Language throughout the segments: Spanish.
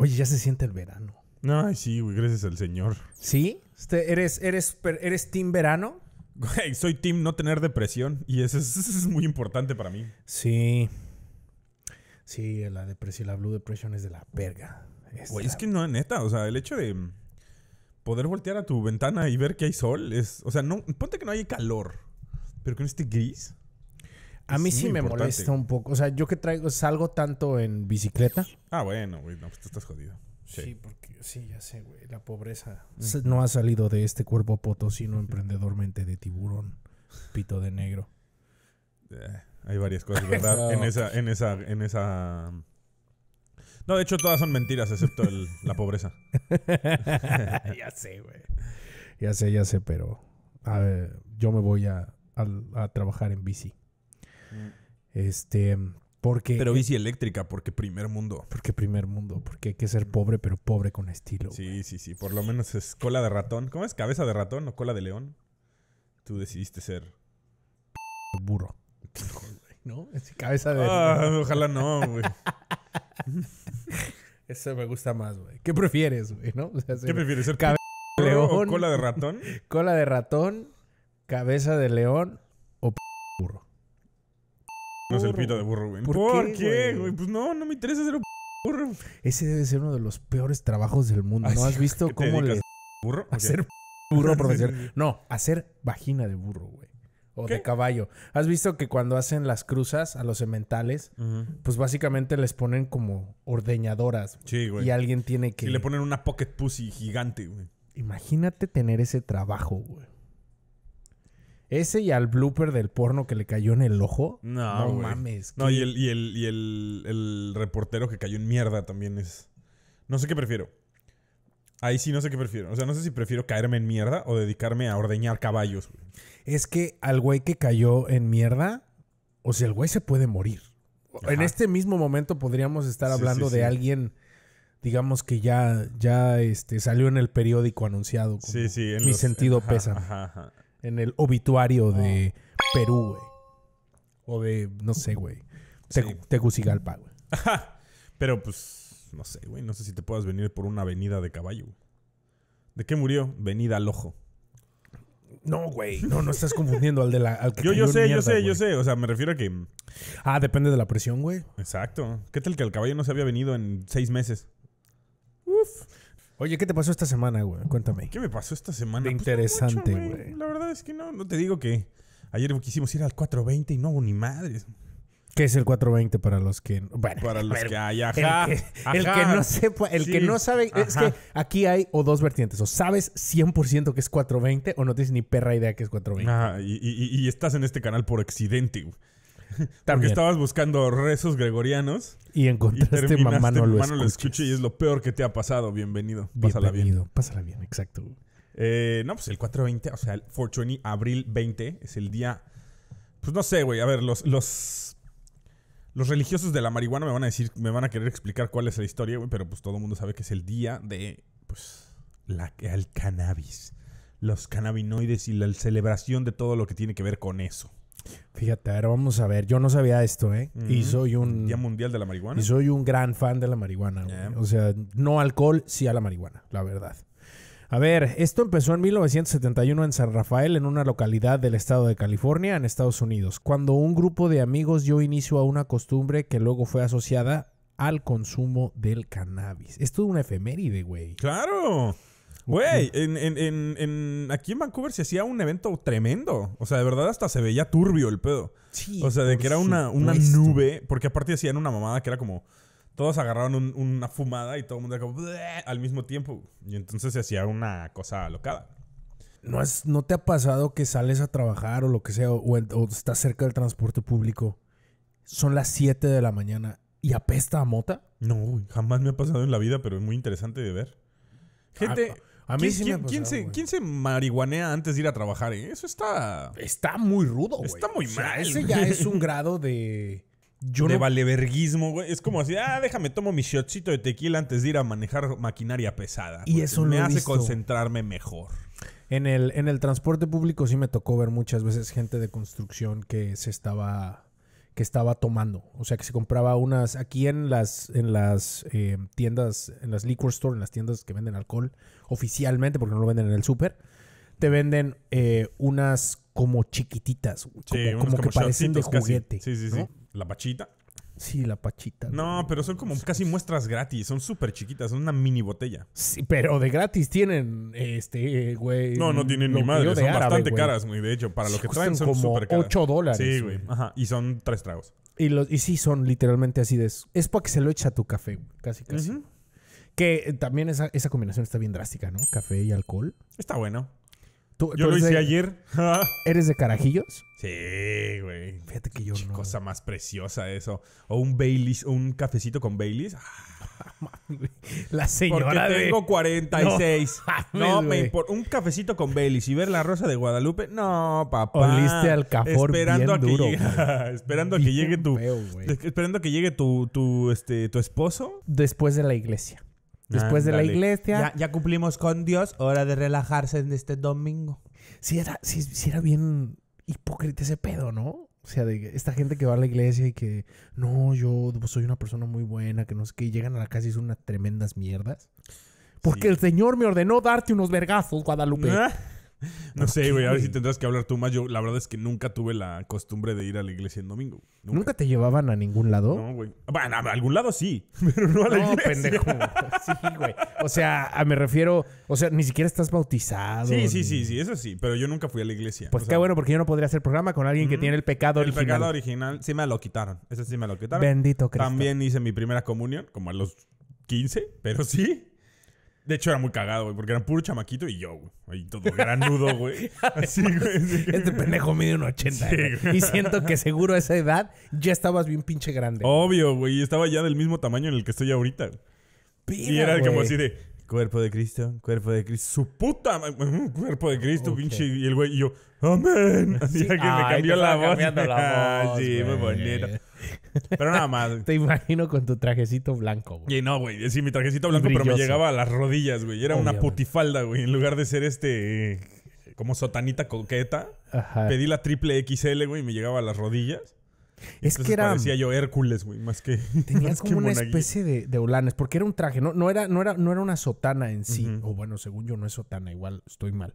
Oye, ya se siente el verano. No, sí, güey, gracias al señor. ¿Sí? Este, ¿Eres, eres, eres team verano? soy team no tener depresión y eso es, muy importante para mí. Sí. Sí, la depresión, la blue depression es de la verga. güey, es que no, neta, o sea, el hecho de poder voltear a tu ventana y ver que hay sol es, o sea, no, ponte que no hay calor, pero con este gris. A mí sí me molesta un poco. O sea, yo que traigo, salgo tanto en bicicleta. Ah, bueno, güey, no, pues tú estás jodido. Sí. porque sí, ya sé, güey, la pobreza. No ha salido de este cuerpo potosino emprendedormente de tiburón, pito de negro. Eh, hay varias cosas, ¿verdad? En esa, en esa, en esa. No, de hecho todas son mentiras, excepto la pobreza. ya sé, güey. Ya sé, ya sé, pero a ver, yo me voy a, a trabajar en bici. Este, porque... Pero bici eléctrica, porque primer mundo. Porque primer mundo, porque hay que ser pobre, pero pobre con estilo. Sí, sí, sí, por lo menos es cola de ratón. ¿Cómo es? ¿Cabeza de ratón o cola de león? Tú decidiste ser... Burro. ¿No? cabeza de... Ah, ojalá no, güey. Eso me gusta más, güey. ¿Qué prefieres, güey? ¿no? ¿Qué prefieres? ¿Ser cabeza de león? cola de ratón? cola de ratón, cabeza de león no es el pito de burro, güey. ¿Por, qué, Pues no, no me interesa ser un burro. Ese debe ser uno de los peores trabajos del mundo. ¿No has visto cómo le. ¿Burro? Hacer burro profesional. No, hacer vagina de burro, güey. O de caballo. ¿Has visto que cuando hacen las cruzas a los sementales, pues básicamente les ponen como ordeñadoras? Sí, güey. Y alguien tiene que. Y le ponen una pocket pussy gigante, güey. Imagínate tener ese trabajo, güey. Ese y al blooper del porno que le cayó en el ojo. No, mames. No, y, el, y, el, y el, reportero que cayó en mierda también es. No sé qué prefiero. Ahí sí no sé qué prefiero. O sea, no sé si prefiero caerme en mierda o dedicarme a ordeñar caballos. Es que al güey que cayó en mierda, o sea, el güey se puede morir. En este mismo momento podríamos estar hablando de alguien digamos que ya, ya este, salió en el periódico anunciado. sí, sí. En mi sentido pesa. Ajá, ajá en el obituario de oh. Perú, güey. O de, no sé, güey. Te Tegucigalpa, güey. Pero pues, no sé, güey. No sé si te puedas venir por una avenida de caballo. ¿De qué murió? Venida al ojo. No, güey. No, no estás confundiendo al de la. yo, yo sé, yo sé, yo sé. O sea, me refiero a que. Ah, depende de la presión, güey. Exacto. ¿Qué tal que el caballo no se había venido en seis meses? Oye, ¿qué te pasó esta semana, güey? Cuéntame. ¿Qué me pasó esta semana? Pues, interesante, güey. La verdad es que no, no te digo que ayer quisimos ir al 420 y no hubo ni madres. ¿Qué es el 420 para los que bueno, para los que hay, ajá, el, que, no sepa, el que no sabe, es que aquí hay o dos vertientes, o sabes 100% que es 420 o no tienes ni perra idea que es 420. y, y, estás en este canal por accidente. Güey. Porque estabas buscando rezos gregorianos. Y encontraste y mamá no lo, escuché y es lo peor que te ha pasado. Bienvenido. Pásala Bienvenido. bien. Pásala bien, exacto. Eh, no, pues el 420, o sea, el 420, abril 20, es el día... Pues no sé, güey. A ver, los, los religiosos de la marihuana me van a decir, me van a querer explicar cuál es la historia, güey, pero pues todo el mundo sabe que es el día de, pues, la, el cannabis, los cannabinoides y la celebración de todo lo que tiene que ver con eso. Fíjate, a ver, vamos a ver. Yo no sabía esto, ¿eh? Y soy un... Día Mundial de la Marihuana. Y soy un gran fan de la marihuana. O sea, no alcohol, sí a la marihuana, la verdad. A ver, esto empezó en 1971 en San Rafael, en una localidad del estado de California, en Estados Unidos, cuando un grupo de amigos dio inicio a una costumbre que luego fue asociada al consumo del cannabis. Esto es una efeméride, güey. Claro. Güey, en, en, en, en, aquí en Vancouver se hacía un evento tremendo. O sea, de verdad hasta se veía turbio el pedo. Sí, o sea, de que era una, nube. Porque aparte hacían una mamada que era como todos agarraron una fumada y todo el mundo era como al mismo tiempo. Y entonces se hacía una cosa alocada. ¿No, es, ¿No te ha pasado que sales a trabajar o lo que sea, o, estás cerca del transporte público? Son las 7 de la mañana y apesta a mota. No, jamás me ha pasado en la vida, pero es muy interesante de ver. Ah, Gente, ah. A mí ¿Quién, se, marihuanea antes de ir a trabajar? Eh? Eso está. Está muy rudo, güey. Está muy mal. Ese ya es un grado de. de valeverguismo, güey. Es como así, ah, déjame tomo mi shotcito de tequila antes de ir a manejar maquinaria pesada. Y eso me hace concentrarme mejor. En el, en el transporte público sí me tocó ver muchas veces gente de construcción que se estaba que estaba tomando. O sea, que se compraba unas aquí en las, en las eh, tiendas, en las liquor store, en las tiendas que venden alcohol oficialmente, porque no lo venden en el súper. Te venden eh, unas como chiquititas, como, que parecen de juguete. sí. La bachita. Sí, la pachita. No, pero son como casi muestras gratis. Son súper chiquitas. Son una mini botella. Sí, pero de gratis tienen, este, güey. No, no tienen ni madre. Son bastante caras, muy De hecho, para lo que traen son como súper 8 dólares. Sí, güey. Ajá. Y son tres tragos. Y, los, y sí, son literalmente así de Es para que se lo echa a tu café, Casi, casi. Que eh, también esa combinación está bien drástica, ¿no? Café y alcohol. Está bueno yo lo hice ayer. ¿Eres de carajillos? Sí, güey. Fíjate que yo Qué Cosa más preciosa eso. O un Baileys, un cafecito con Baileys. Ah. la señora Porque tengo 46. No, me importa. Un cafecito con Baileys y ver la rosa de Guadalupe. No, papá. Oliste al cafor esperando bien a que llegue, Esperando a que llegue tu... esperando a que llegue este, tu esposo. Después de la iglesia. Después de la iglesia. Ya, cumplimos con Dios, hora de relajarse en este domingo. Sí era, sí, era bien hipócrita ese pedo, ¿no? O sea, de esta gente que va a la iglesia y que, no, yo soy una persona muy buena, que no sé qué, llegan a la casa y son unas tremendas mierdas. Porque el Señor me ordenó darte unos vergazos, Guadalupe. ¿Ah? No sé, güey, a ver si tendrás que hablar tú más. Yo, la verdad es que nunca tuve la costumbre de ir a la iglesia en domingo. ¿Nunca, te llevaban a ningún lado? No, güey. Bueno, a algún lado sí, pero no a la pendejo. Sí, güey. O sea, me refiero, o sea, ni siquiera estás bautizado. Sí, sí, sí, sí, eso sí, pero yo nunca fui a la iglesia. Pues qué bueno, porque yo no podría hacer programa con alguien que tiene el pecado original. El pecado original, sí me lo quitaron. Eso sí me lo quitaron. Bendito Cristo. También hice mi primera comunión, como a los 15, pero sí. De hecho, era muy cagado, güey, porque era puro chamaquito y yo, güey. Ahí todo granudo, güey. Así, güey. Este pendejo mide un 80. y siento que seguro a esa edad ya estabas bien pinche grande. Obvio, güey. Y estaba ya del mismo tamaño en el que estoy ahorita. y era como así de. Cuerpo de Cristo, cuerpo de Cristo, su puta cuerpo de Cristo, pinche. Y el güey, y yo, amén. Así que me cambió la ah, voz. sí, muy bonito. Pero nada más. Te imagino con tu trajecito blanco, güey. Y no, güey. Sí, mi trajecito blanco, pero me llegaba a las rodillas, güey. Era una putifalda, güey. En lugar de ser este. como sotanita coqueta. Pedí la triple XL, güey, y me llegaba a las rodillas. Es pues que era. Parecía yo Hércules, güey, más que. como una especie de, holanes porque era un traje, no, no, era, no, era, no era una sotana en sí. O bueno, según yo no es sotana, igual estoy mal.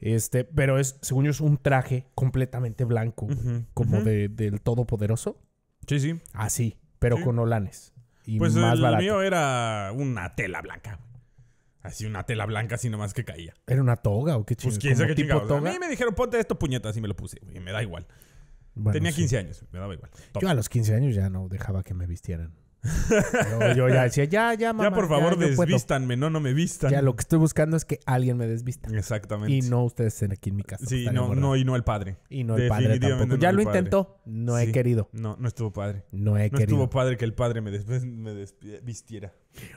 Este, pero es, según yo, es un traje completamente blanco, como de, del Todopoderoso. Sí, sí. Así, pero con olanes. Y pues eh, más el mío era una tela blanca. Así una tela blanca así nomás que caía. ¿Era una toga o qué chingados? Pues quién sabe qué tipo Toga? A mí me dijeron, ponte esto puñetas y me lo puse. Y me da igual. Tenía 15 años, me daba igual. Yo a los 15 años ya no dejaba que me vistieran yo ya decía, ya, ya, mamá. Ya, por favor, desvístanme. No, no me vistan. Ya, lo que estoy buscando es que alguien me desvista. Exactamente. Y no ustedes estén aquí en mi casa. Sí, no, no, y no el padre. Y no el padre tampoco. ya lo intentó. No he querido. No, no estuvo padre. No he querido. No estuvo padre que el padre me, desvistiera.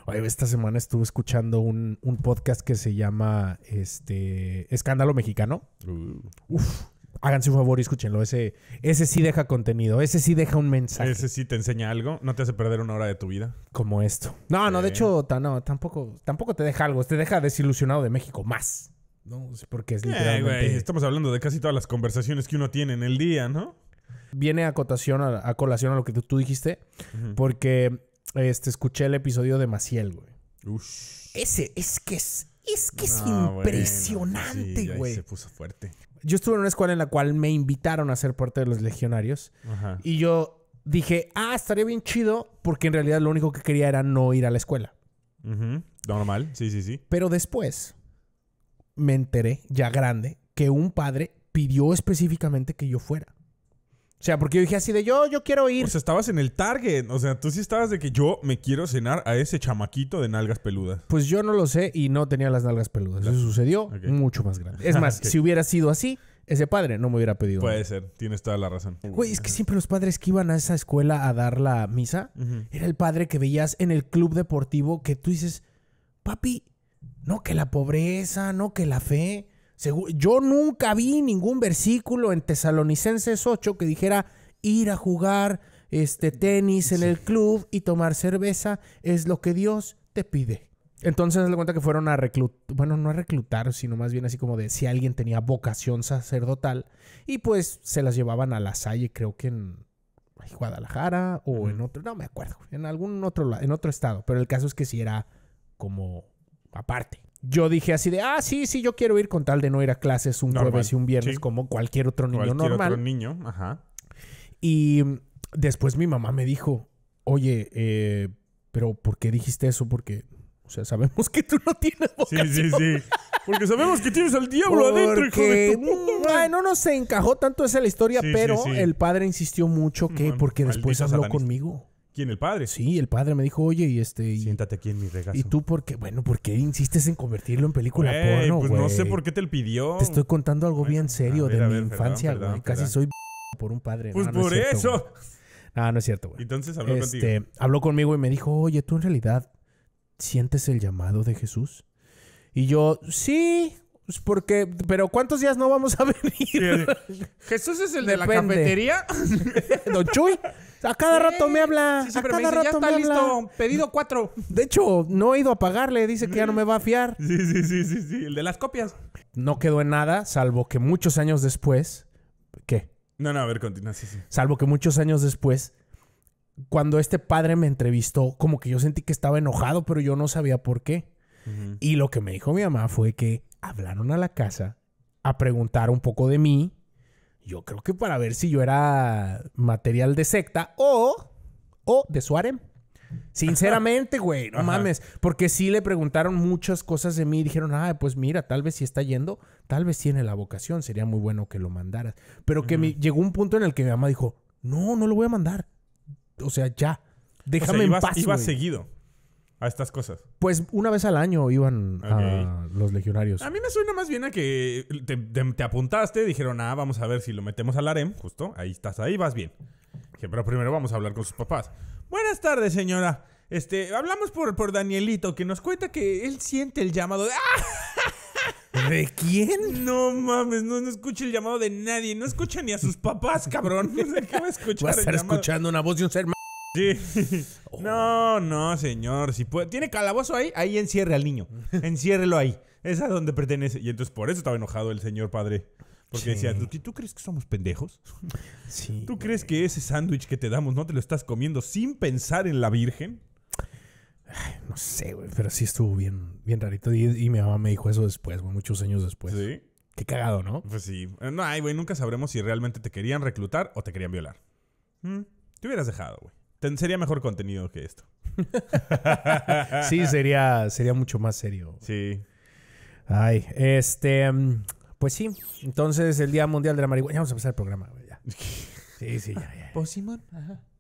Oye, esta semana estuve escuchando un, podcast que se llama este Escándalo Mexicano. Uh. Uf háganse un favor y escúchenlo. Ese, ese sí deja contenido, ese sí deja un mensaje. Ese sí te enseña algo, no te hace perder una hora de tu vida. Como esto. No, no, de hecho, no, tampoco, tampoco te deja algo, te deja desilusionado de México más. ¿no? Porque es eh, literalmente... estamos hablando de casi todas las conversaciones que uno tiene en el día, ¿no? Viene a a, colación a lo que tú, dijiste, porque este, escuché el episodio de Maciel, güey. Ese, es que es, que es impresionante, güey. se puso fuerte. Yo estuve en una escuela en la cual me invitaron a ser parte de los legionarios. Y yo dije, ah, estaría bien chido, porque en realidad lo único que quería era no ir a la escuela. Normal, sí, sí, sí. Pero después me enteré, ya grande, que un padre pidió específicamente que yo fuera. O sea, porque yo dije así de yo, yo quiero ir. Pues estabas en el target. O sea, tú sí estabas de que yo me quiero cenar a ese chamaquito de nalgas peludas. Pues yo no lo sé y no tenía las nalgas peludas. Eso sucedió mucho más grande. Es más, si hubiera sido así, ese padre no me hubiera pedido. Puede ser, tienes toda la razón. Güey, es que siempre los padres que iban a esa escuela a dar la misa, era el padre que veías en el club deportivo que tú dices, papi, no que la pobreza, no que la fe. Yo nunca vi ningún versículo en Tesalonicenses 8 que dijera ir a jugar este tenis en el club y tomar cerveza es lo que Dios te pide. Entonces se cuenta que fueron a reclutar, bueno, no a reclutar, sino más bien así como de si alguien tenía vocación sacerdotal y pues se las llevaban a la salle, creo que en Guadalajara o en otro, no me acuerdo, en algún otro en otro estado, pero el caso es que si sí era como aparte yo dije así de, ah, sí, sí, yo quiero ir con tal de no ir a clases un jueves y un viernes como cualquier otro niño cualquier normal. Otro niño, ajá. Y después mi mamá me dijo, oye, eh, pero ¿por qué dijiste eso? Porque, o sea, sabemos que tú no tienes vocación. Sí, sí, sí. Porque sabemos que tienes al diablo adentro, hijo de tu mundo. no nos encajó tanto esa la historia, pero el padre insistió mucho que, porque después habló conmigo. ¿Quién, el padre? Sí, el padre me dijo, oye, y este... Siéntate aquí en mi regazo. ¿Y tú por qué? Bueno, ¿por qué insistes en convertirlo en película porno, pues no sé por qué te lo pidió. Te estoy contando algo bien serio de mi infancia, güey. Casi soy por un padre. Pues por eso. No, no es cierto, güey. Entonces habló contigo. Este, habló conmigo y me dijo, oye, ¿tú en realidad sientes el llamado de Jesús? Y yo, sí, pues porque, pero ¿cuántos días no vamos a venir? Jesús es el de la carpetería. Don Chuy, a cada rato me habla. a cada rato ya está listo. Habla. Pedido cuatro. De hecho, no he ido a pagarle. Dice que ya no me va a fiar. Sí, sí, sí, sí, sí. El de las copias. No quedó en nada, salvo que muchos años después. ¿Qué? No, no, a ver, continúa. Sí, sí. Salvo que muchos años después, cuando este padre me entrevistó, como que yo sentí que estaba enojado, pero yo no sabía por qué. Y lo que me dijo mi mamá fue que hablaron a la casa a preguntar un poco de mí yo creo que para ver si yo era material de secta o, o de Suárez. Sinceramente, güey, no mames. Porque sí le preguntaron muchas cosas de mí. dijeron, ah, pues mira, tal vez si está yendo, tal vez tiene la vocación. Sería muy bueno que lo mandaras. Pero que me, llegó un punto en el que mi mamá dijo, no, no lo voy a mandar. O sea, ya. Déjame en paz. Iba seguido a estas cosas. Pues una vez al año iban a los legionarios. A mí me suena más bien a que te, apuntaste, dijeron, ah, vamos a ver si lo metemos al harem, justo, ahí estás, ahí vas bien. pero primero vamos a hablar con sus papás. Buenas tardes, señora. Este, hablamos por, por Danielito, que nos cuenta que él siente el llamado de... ¡Ah! ¿De quién? No mames, no, no escucha el llamado de nadie, no escucha ni a sus papás, cabrón. No va a escuchar. Va a estar escuchando una voz de un ser Sí. No, no, señor. Si puede, tiene calabozo ahí, ahí encierre al niño. Enciérrelo ahí. Es a donde pertenece. Y entonces por eso estaba enojado el señor padre. Porque decía, ¿tú, crees que somos pendejos? Sí. ¿Tú crees que ese sándwich que te damos no te lo estás comiendo sin pensar en la Virgen? no sé, güey, pero sí estuvo bien, bien rarito. Y, mi mamá me dijo eso después, güey, muchos años después. Sí. Qué cagado, ¿no? Pues sí. Eh, no, ay, güey, nunca sabremos si realmente te querían reclutar o te querían violar. Mm, te hubieras dejado, güey sería mejor contenido que esto. sí, sería, sería mucho más serio. Sí. Ay, este. Mm, pues sí, entonces el Día Mundial de la Marihuana. Ya vamos a empezar el programa, Sí, sí, ya, ya. Posimón, pues ajá.